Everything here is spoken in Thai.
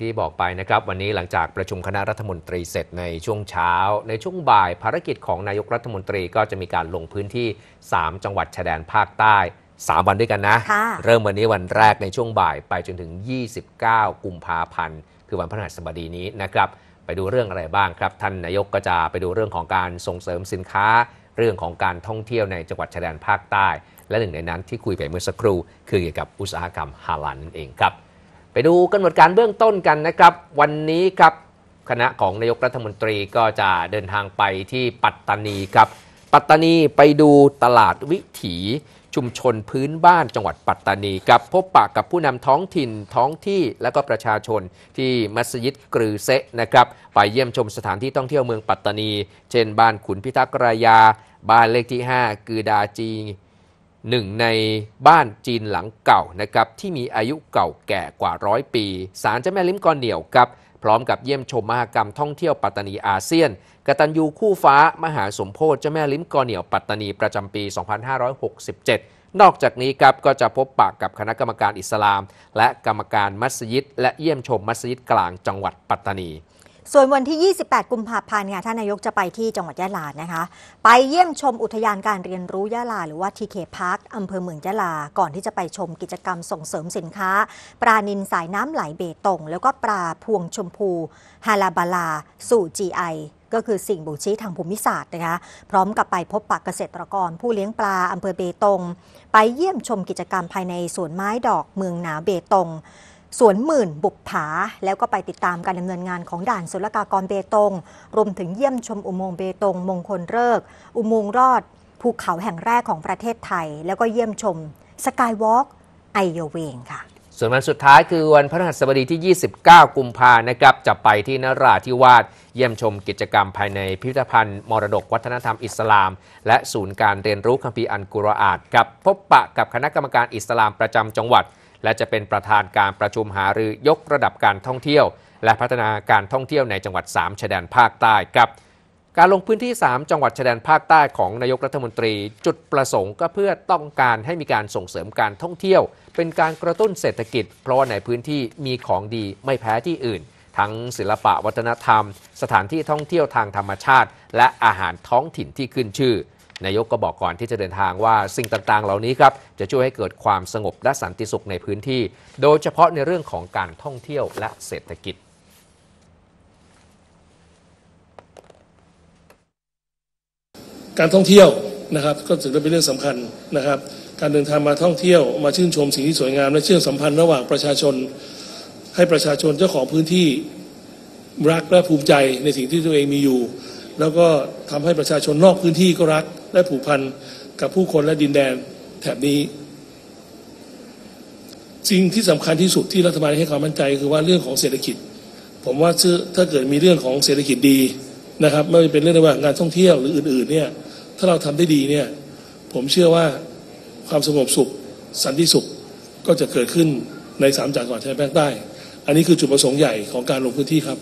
ที่บอกไปนะครับวันนี้หลังจากประชุมคณะรัฐมนตรีเสร็จในช่วงเช้า ในช่วงบ่ายภารกิจของนายกรัฐมนตรีก็จะมีการลงพื้นที่ 3 จังหวัดชายแดนภาคใต้ 3 วันด้วยกันนะ เริ่มวันนี้วันแรกในช่วงบ่ายไปจนถึง 29 กุมภาพันธ์คือวันพฤหัสบดีนี้นะครับไปดูเรื่องอะไรบ้างครับ ท่านนายกก็จะไปดูเรื่องของการส่งเสริมสินค้า เรื่องของการท่องเที่ยวในจังหวัดชายแดนภาคใต้ และหนึ่งในนั้นที่คุยไปเมื่อสักครู่คือเกี่ยวกับอุตสาหกรรมฮาลันนั่นเองครับไปดูกำหนดการเบื้องต้นกันนะครับ วันนี้ครับคณะของนายกรัฐมนตรีก็จะเดินทางไปที่ปัตตานีครับ ปัตตานีไปดูตลาดวิถีชุมชนพื้นบ้านจังหวัดปัตตานีกับพบปะกับผู้นำท้องถิ่นท้องที่และก็ประชาชน ที่มัสยิดกรือเซะนะครับไปเยี่ยมชมสถานที่ท่องเที่ยวเมืองปัตตานี เช่น บ้านขุนพิทักษ์รายา บ้านเลขที่5กือดาจีหนึ่งในบ้านจีนหลังเก่านะครับที่มีอายุเก่าแก่กว่าร้อยปีศาลเจ้าแม่ลิ้มกอนเหนียวครับ พร้อมกับเยี่ยมชมมหกรรมท่องเที่ยวปัตตานีอาเซียนกตัญญูคู่ฟ้ามหาสมโพธิเจ้าแม่ลิ้มกอเหนียวปัตตานีประจำปี 2567 นอกจากนี้ครับก็จะพบปากกับคณะกรรมการอิสลามและกรรมการมัสยิด และเยี่ยมชมมัสยิดกลางจังหวัดปัตตานีส่วนวันที่ 28 กุมภาพันธ์ค่ะท่านนายกจะไปที่จังหวัดยะลา นะคะ ไปเยี่ยมชมอุทยานการเรียนรู้ยะลา หรือว่าทีเคพาร์คอำเภอเมืองยะลา ก่อนที่จะไปชมกิจกรรมส่งเสริมสินค้าปลานินสายน้ำไหลเบตง แล้วก็ปลาพวงชมพูฮาลาบาลาสู่ GI ก็คือสิ่งบุชี้ทางภูมิศาสตร์นะคะ พร้อมกับไปพบปะเกษตรกรผู้เลี้ยงปลาอำเภอเบตง ไปเยี่ยมชมกิจกรรมภายในสวนไม้ดอกเมืองหนาเบตงสวนหมื่นบุบผา แล้วก็ไปติดตามการดำเนินงานของด่านศุลกากรเบตงรวมถึงเยี่ยมชมอุโมงค์เบตง มงคลเริก อุโมงค์รอดภูเขาแห่งแรกของประเทศไทย แล้วก็เยี่ยมชมสกายวอล์กไอโยเวงค่ะ ส่วนวันสุดท้ายคือวันพรฤหัสบดีที่ 29 กุมภานะครับจะไปที่นราธิวาสเยี่ยมชมกิจกรรมภายในพิพิธภัณฑ์ มรดกวัฒนธรรมอิสลาม และศูนย์การเรียนรู้คัมภีร์อันกุรอานครับพบปะกับคณะกรรมการอิสลามประจำจังหวัดและจะเป็นประธานการประชุมหา รือยกระดับการท่องเที่ยว และพัฒนาการท่องเที่ยวในจังหวัด3ชายแดนภาคใต้ครับการลงพื้นที่ 3 จังหวัดชายแดนภาคใต้ของนายกรัฐมนตรี จุดประสงค์ก็เพื่อต้องการให้มีการส่งเสริมการท่องเที่ยว เป็นการกระตุ้นเศรษฐกิจ เพราะว่าในพื้นที่มีของดีไม่แพ้ที่อื่น ทั้งศิลปะวัฒนธรรม สถานที่ท่องเที่ยวทางธรรมชาติ และอาหารท้องถิ่นที่ขึ้นชื่อนายกก็บอกก่อนที่จะเดินทางว่าสิ่งต่างๆเหล่านี้ครับจะช่วยให้เกิดความสงบและสันติสุขในพื้นที่ โดยเฉพาะในเรื่องของการท่องเที่ยวและเศรษฐกิจ การท่องเที่ยวนะครับก็ถือว่าเป็นเรื่องสำคัญนะครับการเดินทางมาท่องเที่ยวมาชื่นชมสิ่งที่สวยงามและเชื่อมสัมพันธ์ระหว่างประชาชนให้ประชาชนเจ้าของพื้นที่รักและภูมิใจในสิ่งที่ตัวเองมีอยู่ แล้วก็ทำให้ประชาชนนอกพื้นที่ก็รักและผูกพันกับผู้คนและดินแดนแถบนี้สิ่งที่สำคัญที่สุดที่รัฐบาลให้ความมั่นใจคือว่าเรื่องของเศรษฐกิจ ผมว่าถ้าเกิดมีเรื่องของเศรษฐกิจดีนะครับ ไม่ว่าเป็นเรื่องว่างานท่องเที่ยวหรืออื่นๆเนี่ยถ้าเราทำได้ดีเนี่ยผมเชื่อว่าความสงบสุขสันติสุขก็จะเกิดขึ้นในสามจังหวัดชายแดนใต้อันนี้คือจุดประสงค์ใหญ่ของการลงพื้นที่ครับ